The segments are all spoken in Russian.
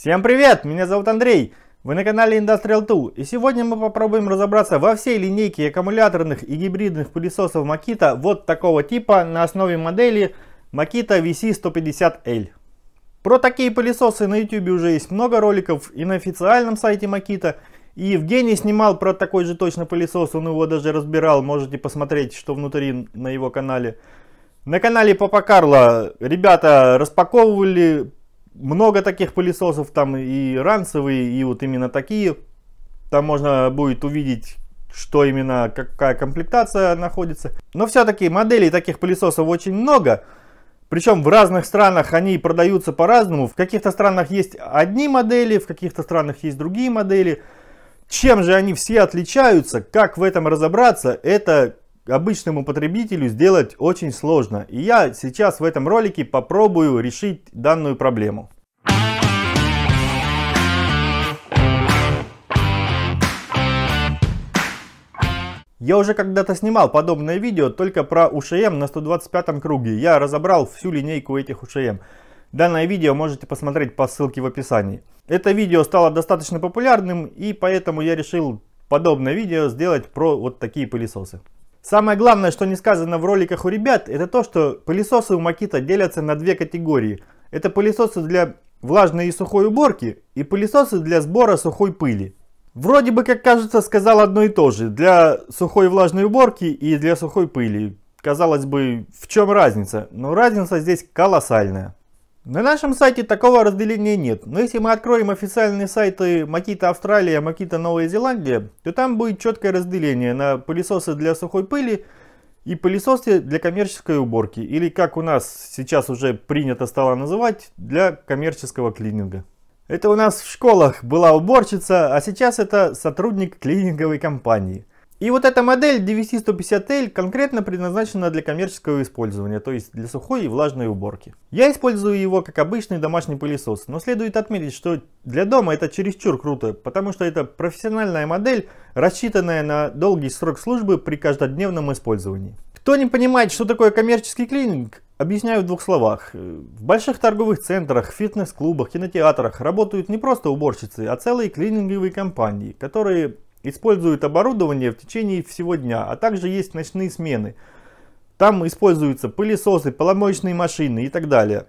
Всем привет! Меня зовут Андрей. Вы на канале Industrial Tool и сегодня мы попробуем разобраться во всей линейке аккумуляторных и гибридных пылесосов Makita вот такого типа на основе модели Makita VC150L. Про такие пылесосы на YouTube уже есть много роликов и на официальном сайте Makita, и Евгений снимал про такой же точно пылесос, он его даже разбирал, можете посмотреть, что внутри на его канале. На канале Папа Карла ребята распаковывали много таких пылесосов, там и ранцевые, и вот именно такие. Там можно будет увидеть, что именно, какая комплектация находится. Но все-таки моделей таких пылесосов очень много. Причем в разных странах они продаются по-разному. В каких-то странах есть одни модели, в каких-то странах есть другие модели. Чем же они все отличаются, как в этом разобраться, это обычному потребителю сделать очень сложно. И я сейчас в этом ролике попробую решить данную проблему. Я уже когда-то снимал подобное видео только про УШМ H&M на 125 круге. Я разобрал всю линейку этих УШМ. H&M. Данное видео можете посмотреть по ссылке в описании. Это видео стало достаточно популярным и поэтому я решил подобное видео сделать про вот такие пылесосы. Самое главное, что не сказано в роликах у ребят, это то, что пылесосы у Makita делятся на две категории. Это пылесосы для влажной и сухой уборки и пылесосы для сбора сухой пыли. Вроде бы, как кажется, сказал одно и то же. Для сухой и влажной уборки и для сухой пыли. Казалось бы, в чем разница? Но разница здесь колоссальная. На нашем сайте такого разделения нет, но если мы откроем официальные сайты Макита Австралия, Макита Новая Зеландия, то там будет четкое разделение на пылесосы для сухой пыли и пылесосы для коммерческой уборки, или как у нас сейчас уже принято стало называть, для коммерческого клининга. Это у нас в школах была уборщица, а сейчас это сотрудник клининговой компании – и вот эта модель DVC-150L конкретно предназначена для коммерческого использования, то есть для сухой и влажной уборки. Я использую его как обычный домашний пылесос, но следует отметить, что для дома это чересчур круто, потому что это профессиональная модель, рассчитанная на долгий срок службы при каждодневном использовании. Кто не понимает, что такое коммерческий клининг, Объясняю в двух словах. В больших торговых центрах, фитнес-клубах, кинотеатрах работают не просто уборщицы, а целые клининговые компании, которые Используют оборудование в течение всего дня, а также есть ночные смены. Там используются пылесосы, поломочные машины и так далее.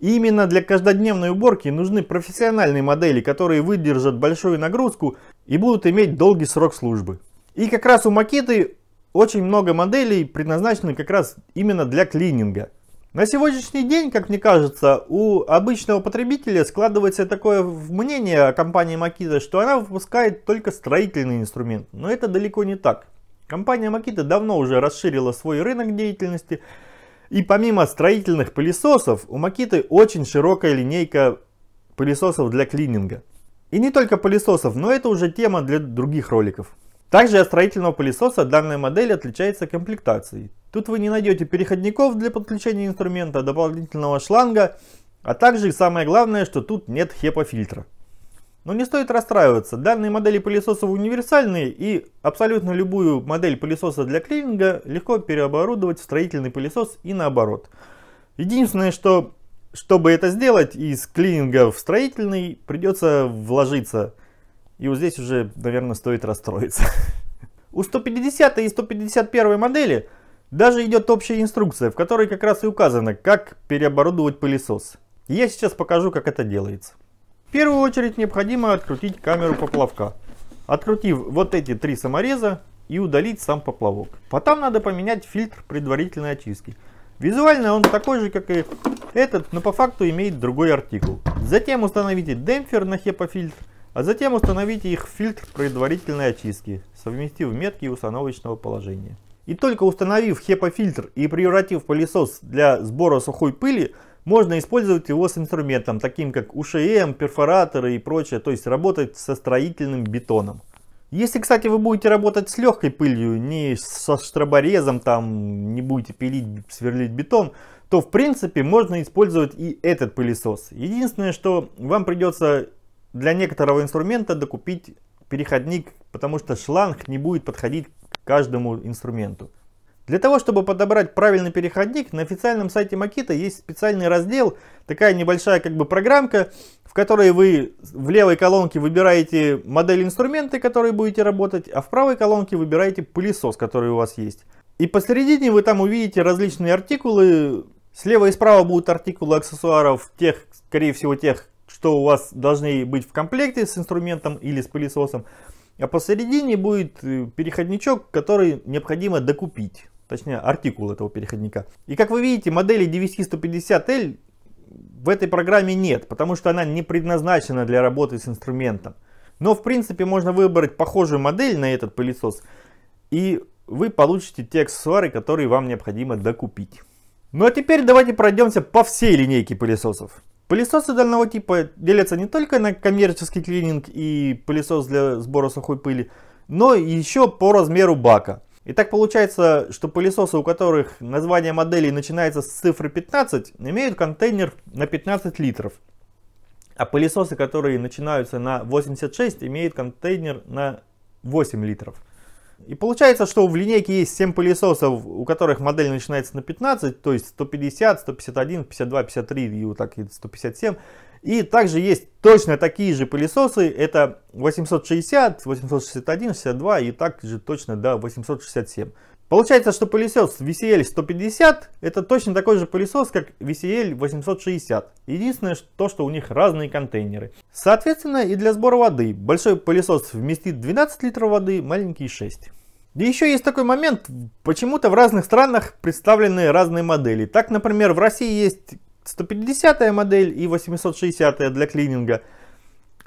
И именно для каждодневной уборки нужны профессиональные модели, которые выдержат большую нагрузку и будут иметь долгий срок службы. И как раз у Макиты очень много моделей предназначены как раз именно для клининга. На сегодняшний день, как мне кажется, у обычного потребителя складывается такое мнение о компании Makita, что она выпускает только строительный инструмент. Но это далеко не так. Компания Makita давно уже расширила свой рынок деятельности. И помимо строительных пылесосов, у Makita очень широкая линейка пылесосов для клининга. И не только пылесосов, но это уже тема для других роликов. Также от строительного пылесоса данная модель отличается комплектацией. Тут вы не найдете переходников для подключения инструмента, дополнительного шланга, а также самое главное, что тут нет HEPA фильтра. Но не стоит расстраиваться, данные модели пылесосов универсальные и абсолютно любую модель пылесоса для клининга легко переоборудовать в строительный пылесос и наоборот. Единственное, что чтобы это сделать из клининга в строительный, придется вложиться. И вот здесь уже, наверное, стоит расстроиться. У 150 и 151 модели даже идет общая инструкция, в которой как раз и указано, как переоборудовать пылесос. Я сейчас покажу, как это делается. В первую очередь необходимо открутить камеру поплавка. Открутив вот эти три самореза и удалить сам поплавок. Потом надо поменять фильтр предварительной очистки. Визуально он такой же, как и этот, но по факту имеет другой артикул. Затем установите демпфер на HEPA-фильтр, а затем установите их в фильтр предварительной очистки, совместив метки установочного положения. И только установив HEPA-фильтр и превратив пылесос для сбора сухой пыли, можно использовать его с инструментом, таким как УШМ, перфораторы и прочее, то есть работать со строительным бетоном. Если, кстати, вы будете работать с легкой пылью, не со штроборезом, там, не будете пилить, сверлить бетон, то, в принципе, можно использовать и этот пылесос. Единственное, что вам придется для некоторого инструмента докупить переходник, потому что шланг не будет подходить каждому инструменту. Для того, чтобы подобрать правильный переходник, на официальном сайте Makita есть специальный раздел, такая небольшая как бы программка, в которой вы в левой колонке выбираете модель инструмента, который будете работать, а в правой колонке выбираете пылесос, который у вас есть. И посередине вы там увидите различные артикулы. Слева и справа будут артикулы аксессуаров, тех, скорее всего, тех, что у вас должны быть в комплекте с инструментом или с пылесосом а посередине будет э, переходничок, который необходимо докупить. Точнее, артикул этого переходника. И как вы видите, модели DVC-150L в этой программе нет, потому что она не предназначена для работы с инструментом. Но в принципе можно выбрать похожую модель на этот пылесос, и вы получите те аксессуары, которые вам необходимо докупить. Ну а теперь давайте пройдемся по всей линейке пылесосов. Пылесосы данного типа делятся не только на коммерческий клининг и пылесос для сбора сухой пыли, но еще по размеру бака. И так получается, что пылесосы, у которых название моделей начинается с цифры 15, имеют контейнер на 15 литров. А пылесосы, которые начинаются на 86, имеют контейнер на 8 литров. И получается, что в линейке есть 7 пылесосов, у которых модель начинается на 15, то есть 150, 151, 52, 53 и вот так и 157. И также есть точно такие же пылесосы, это 860, 861, 62 и также точно до 867. Получается, что пылесос VCL 150 это точно такой же пылесос, как VCL 860. Единственное, то, что у них разные контейнеры. Соответственно, и для сбора воды. Большой пылесос вместит 12 литров воды, маленький 6. И еще есть такой момент, почему-то в разных странах представлены разные модели. Так, например, в России есть 150 модель и 860 для клининга,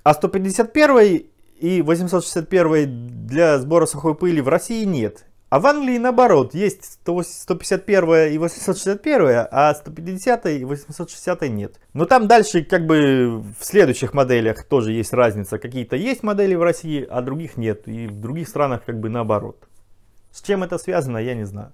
а 151 и 861 для сбора сухой пыли в России нет. А в Англии наоборот, есть 151 и 861, а 150 и 860 нет. Но там дальше как бы в следующих моделях тоже есть разница. Какие-то есть модели в России, а других нет. И в других странах как бы наоборот. С чем это связано, я не знаю.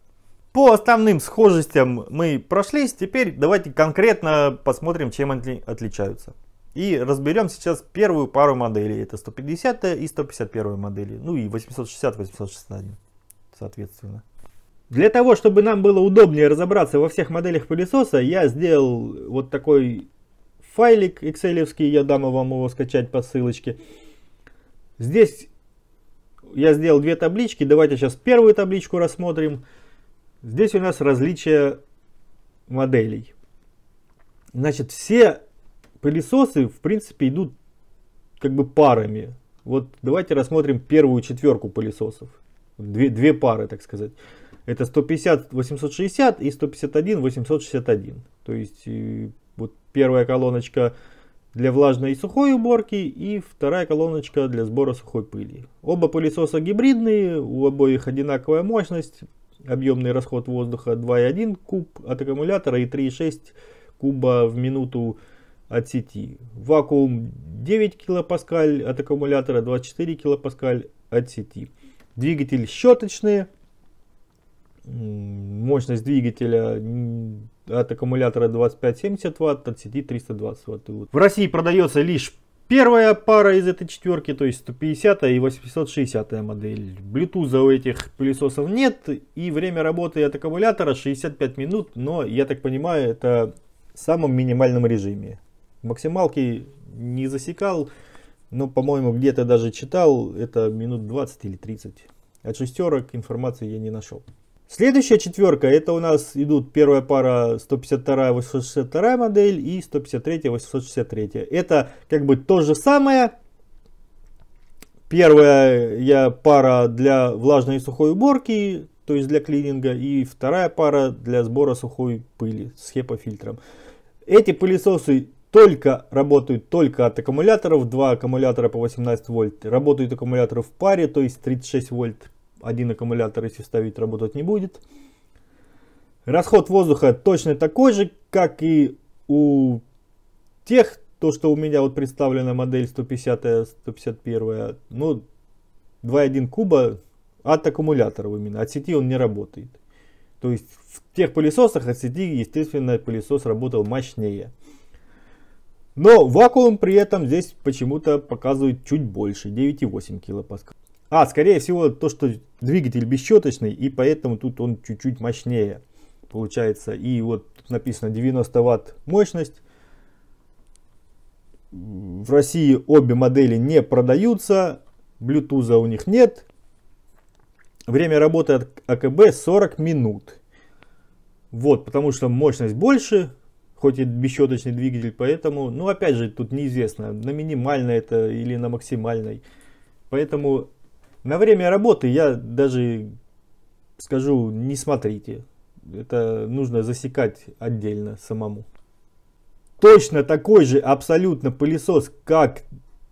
По основным схожестям мы прошлись, теперь давайте конкретно посмотрим, чем они отличаются. И разберем сейчас первую пару моделей, это 150 и 151 модели, ну и 860-861 соответственно. Для того, чтобы нам было удобнее разобраться во всех моделях пылесоса, я сделал вот такой файлик excel я дам вам его скачать по ссылочке. Здесь я сделал две таблички, давайте сейчас первую табличку рассмотрим. Здесь у нас различия моделей. Значит, все пылесосы, в принципе, идут как бы парами. Вот давайте рассмотрим первую четверку пылесосов. Две, две пары, так сказать. Это 150-860 и 151-861. То есть э, вот первая колоночка для влажной и сухой уборки и вторая колоночка для сбора сухой пыли. Оба пылесоса гибридные, у обоих одинаковая мощность, объемный расход воздуха 2,1 куб от аккумулятора и 3,6 куба в минуту от сети. Вакуум 9 килопаскаль от аккумулятора, 24 килопаскаль от сети. Двигатель щеточные. Мощность двигателя от аккумулятора 2570 ватт от сети 320 ватт. В России продается лишь первая пара из этой четверки, то есть 150 и 860 модель. Bluetooth у этих пылесосов нет, и время работы от аккумулятора 65 минут, но, я так понимаю, это в самом минимальном режиме. Максималки не засекал, но, ну, по-моему, где-то даже читал, это минут 20 или 30. От шестерок информации я не нашел. Следующая четверка, это у нас идут первая пара 152 862 модель и 153 863. Это как бы то же самое. Первая я пара для влажной и сухой уборки, то есть для клининга, и вторая пара для сбора сухой пыли с хепофильтром. Эти пылесосы только работают только от аккумуляторов, два аккумулятора по 18 вольт, работают аккумуляторы в паре, то есть 36 вольт, один аккумулятор, если ставить работать не будет. Расход воздуха точно такой же, как и у тех, то, что у меня вот представлена модель 150-151, ну, 2,1 куба от аккумуляторов именно, от сети он не работает. То есть в тех пылесосах от сети, естественно, пылесос работал мощнее. Но вакуум при этом здесь почему-то показывает чуть больше, 9,8 килопаскаль. А, скорее всего, то, что двигатель бесщеточный, и поэтому тут он чуть-чуть мощнее получается. И вот написано 90 ватт мощность. В России обе модели не продаются, Bluetooth у них нет. Время работы от АКБ 40 минут. Вот, потому что мощность больше, хоть и бесщеточный двигатель, поэтому, ну опять же, тут неизвестно, на минимальной это или на максимальной. Поэтому на время работы я даже скажу, не смотрите. Это нужно засекать отдельно самому. Точно такой же абсолютно пылесос, как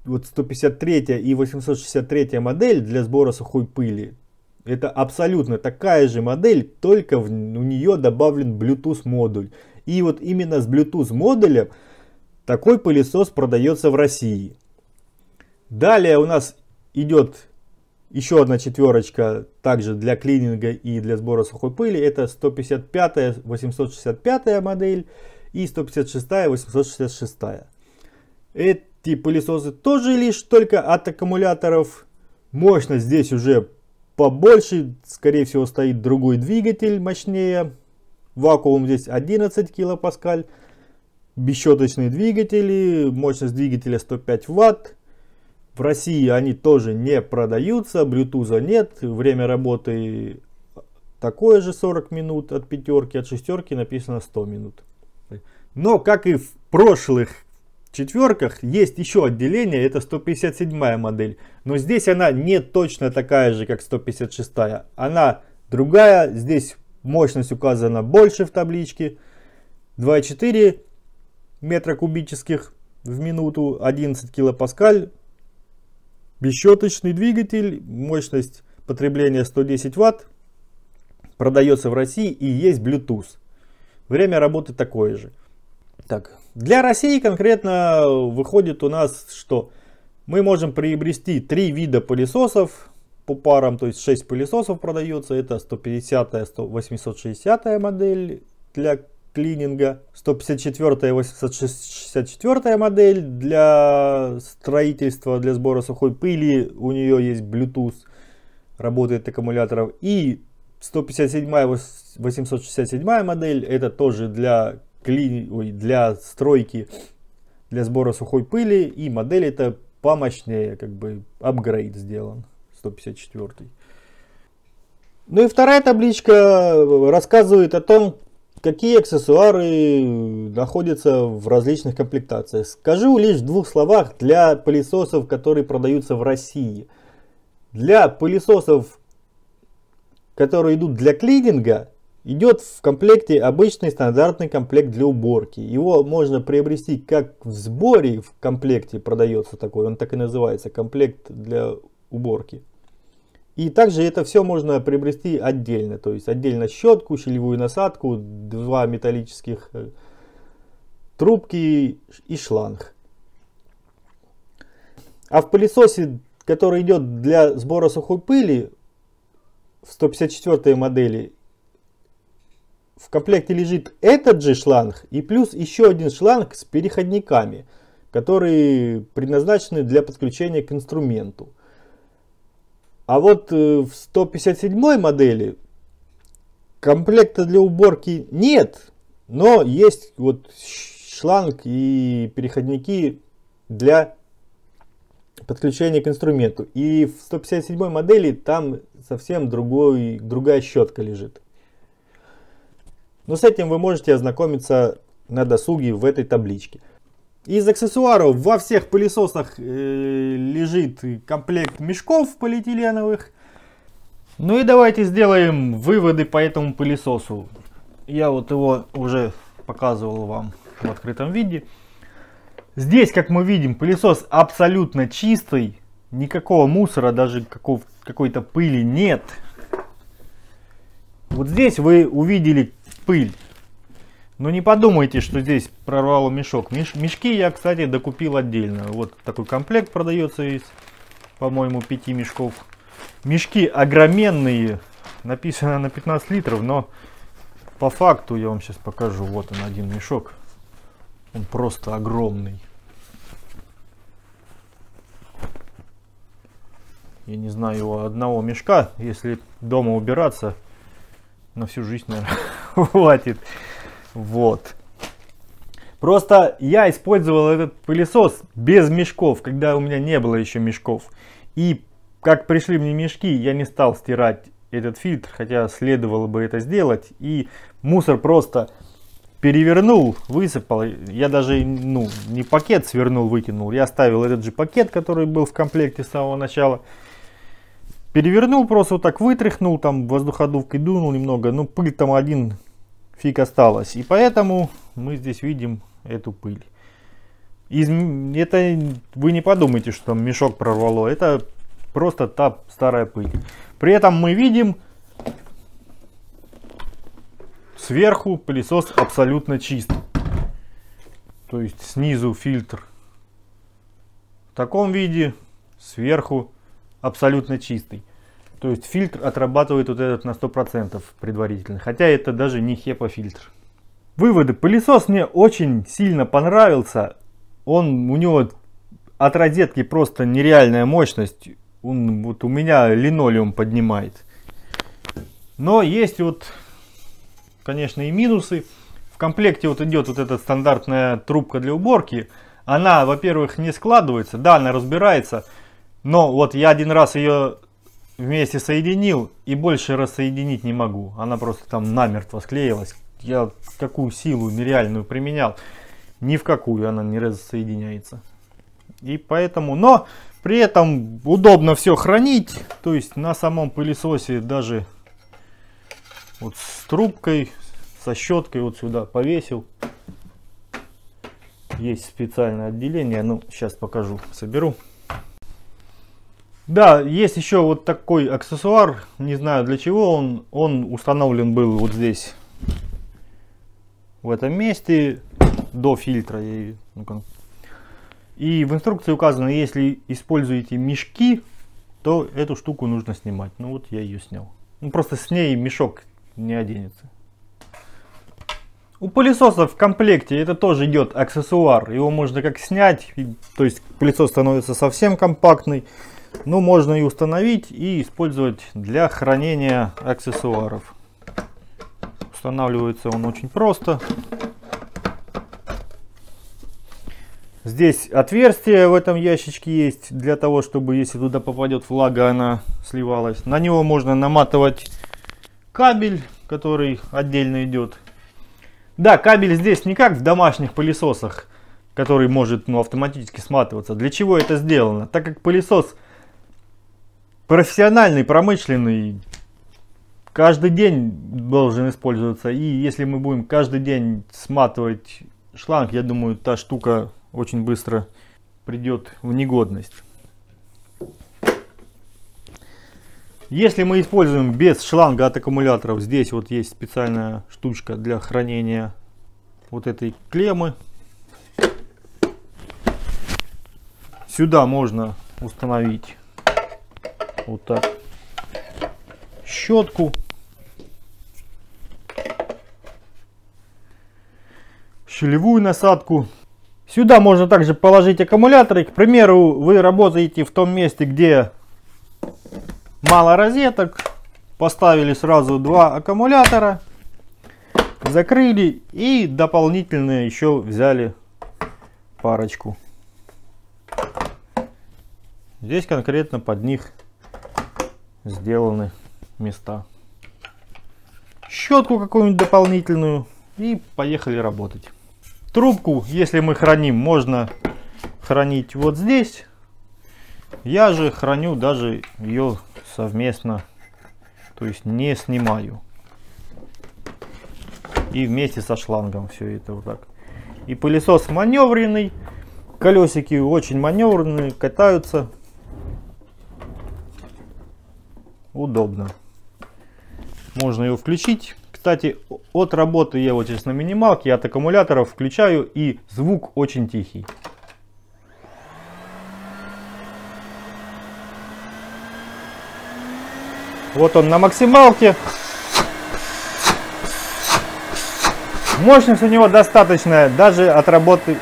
вот 153 и 863 модель для сбора сухой пыли. Это абсолютно такая же модель, только в, у нее добавлен Bluetooth модуль. И вот именно с Bluetooth модулем такой пылесос продается в России. Далее у нас идет еще одна четверочка, также для клининга и для сбора сухой пыли. Это 155-865 модель и 156-866. Эти пылесосы тоже лишь только от аккумуляторов. Мощность здесь уже побольше, скорее всего стоит другой двигатель мощнее, Вакуум здесь 11 килопаскаль. Бесщеточные двигатели, мощность двигателя 105 ватт. В России они тоже не продаются, блютуза нет, время работы такое же 40 минут от пятерки, от шестерки написано 100 минут. Но как и в прошлых четверках есть еще отделение, это 157 модель. Но здесь она не точно такая же, как 156. Она другая, здесь Мощность указана больше в табличке. 2,4 метра кубических в минуту, 11 килопаскаль. Бесщеточный двигатель, мощность потребления 110 ватт. Продается в России и есть Bluetooth. Время работы такое же. Так, для России конкретно выходит у нас что? Мы можем приобрести три вида пылесосов по парам, то есть 6 пылесосов продается, это 150 860 модель для клининга, 154 864 модель для строительства, для сбора сухой пыли, у нее есть Bluetooth, работает аккумуляторов, и 157 867 модель, это тоже для, кли... Ой, для стройки, для сбора сухой пыли, и модель это помощнее, как бы апгрейд сделан. 154. Ну и вторая табличка э, рассказывает о том, какие аксессуары находятся в различных комплектациях. Скажу лишь в двух словах для пылесосов, которые продаются в России. Для пылесосов, которые идут для клининга, идет в комплекте обычный стандартный комплект для уборки. Его можно приобрести как в сборе в комплекте продается такой, он так и называется, комплект для уборки. И также это все можно приобрести отдельно, то есть отдельно щетку, щелевую насадку, два металлических э, трубки и шланг. А в пылесосе, который идет для сбора сухой пыли в 154 модели, в комплекте лежит этот же шланг и плюс еще один шланг с переходниками, которые предназначены для подключения к инструменту. А вот э, в 157 модели комплекта для уборки нет, но есть вот шланг и переходники для подключения к инструменту. И в 157 модели там совсем другой, другая щетка лежит. Но с этим вы можете ознакомиться на досуге в этой табличке. Из аксессуаров во всех пылесосах э, лежит комплект мешков полиэтиленовых. Ну и давайте сделаем выводы по этому пылесосу. Я вот его уже показывал вам в открытом виде. Здесь, как мы видим, пылесос абсолютно чистый. Никакого мусора, даже какой-то пыли нет. Вот здесь вы увидели пыль. Но ну, не подумайте, что здесь прорвало мешок. Меш, мешки я, кстати, докупил отдельно. Вот такой комплект продается из, по-моему, 5 мешков. Мешки огроменные. Написано на 15 литров, но по факту я вам сейчас покажу. Вот он один мешок. Он просто огромный. Я не знаю одного мешка. Если дома убираться, на всю жизнь, наверное, хватит. Вот. Просто я использовал этот пылесос без мешков, когда у меня не было еще мешков. И как пришли мне мешки, я не стал стирать этот фильтр, хотя следовало бы это сделать. И мусор просто перевернул, высыпал. Я даже ну, не пакет свернул, выкинул. Я ставил этот же пакет, который был в комплекте с самого начала. Перевернул просто вот так, вытряхнул, там воздуходувкой дунул немного. Ну, пыль там один фиг осталось. И поэтому мы здесь видим эту пыль. Из, это вы не подумайте, что мешок прорвало. Это просто та старая пыль. При этом мы видим сверху пылесос абсолютно чист. То есть снизу фильтр в таком виде, сверху абсолютно чистый. То есть фильтр отрабатывает вот этот на 100% предварительно, хотя это даже не HEPA фильтр. Выводы. Пылесос мне очень сильно понравился. Он, у него от розетки просто нереальная мощность. Он вот у меня линолеум поднимает. Но есть вот, конечно, и минусы. В комплекте вот идет вот эта стандартная трубка для уборки. Она, во-первых, не складывается. Да, она разбирается. Но вот я один раз ее вместе соединил и больше рассоединить не могу. Она просто там намертво склеилась. Я какую силу нереальную применял, ни в какую она не рассоединяется. И поэтому, но при этом удобно все хранить. То есть на самом пылесосе даже вот с трубкой, со щеткой вот сюда повесил. Есть специальное отделение, ну сейчас покажу, соберу. Да, есть еще вот такой аксессуар, не знаю для чего он, он установлен был вот здесь, в этом месте, до фильтра. И в инструкции указано, если используете мешки, то эту штуку нужно снимать. Ну вот я ее снял. Ну просто с ней мешок не оденется. У пылесоса в комплекте это тоже идет аксессуар. Его можно как снять, то есть пылесос становится совсем компактный но ну, можно и установить и использовать для хранения аксессуаров. Устанавливается он очень просто. Здесь отверстие в этом ящичке есть для того, чтобы если туда попадет влага, она сливалась. На него можно наматывать кабель, который отдельно идет. Да, кабель здесь не как в домашних пылесосах, который может ну, автоматически сматываться. Для чего это сделано? Так как пылесос профессиональный, промышленный, каждый день должен использоваться. И если мы будем каждый день сматывать шланг, я думаю, та штука очень быстро придет в негодность. Если мы используем без шланга от аккумуляторов, здесь вот есть специальная штучка для хранения вот этой клеммы. Сюда можно установить вот так, щетку. щелевую насадку. Сюда можно также положить аккумуляторы. К примеру, вы работаете в том месте, где мало розеток. Поставили сразу два аккумулятора, закрыли и дополнительные еще взяли парочку. Здесь конкретно под них сделаны места. Щетку какую-нибудь дополнительную и поехали работать. Трубку, если мы храним, можно хранить вот здесь. Я же храню даже ее совместно, то есть не снимаю. И вместе со шлангом все это вот так. И пылесос маневренный, колесики очень маневренные, катаются, удобно. Можно его включить. Кстати, от работы я вот сейчас на минималке, от аккумуляторов включаю и звук очень тихий. Вот он на максималке. Мощность у него достаточная, даже от работы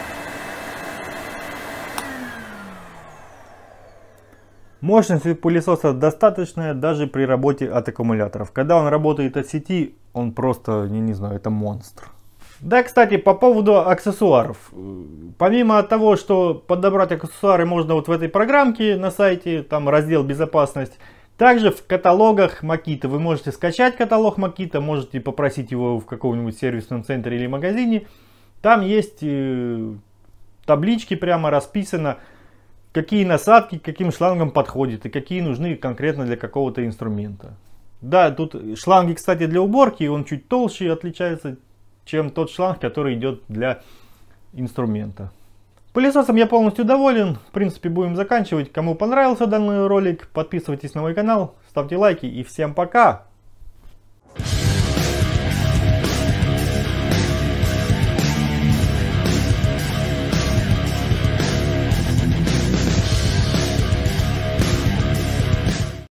Мощность пылесоса достаточная даже при работе от аккумуляторов. Когда он работает от сети, он просто, не, не знаю, это монстр. Да, кстати, по поводу аксессуаров. Э, помимо того, что подобрать аксессуары можно вот в этой программке на сайте, там раздел «Безопасность», также в каталогах Makita вы можете скачать каталог Makita, можете попросить его в каком-нибудь сервисном центре или магазине. Там есть э, таблички, прямо расписано, какие насадки каким шлангом подходит и какие нужны конкретно для какого-то инструмента. Да, тут шланги, кстати, для уборки, он чуть толще отличается, чем тот шланг, который идет для инструмента. Пылесосом я полностью доволен. В принципе, будем заканчивать. Кому понравился данный ролик, подписывайтесь на мой канал, ставьте лайки и всем пока!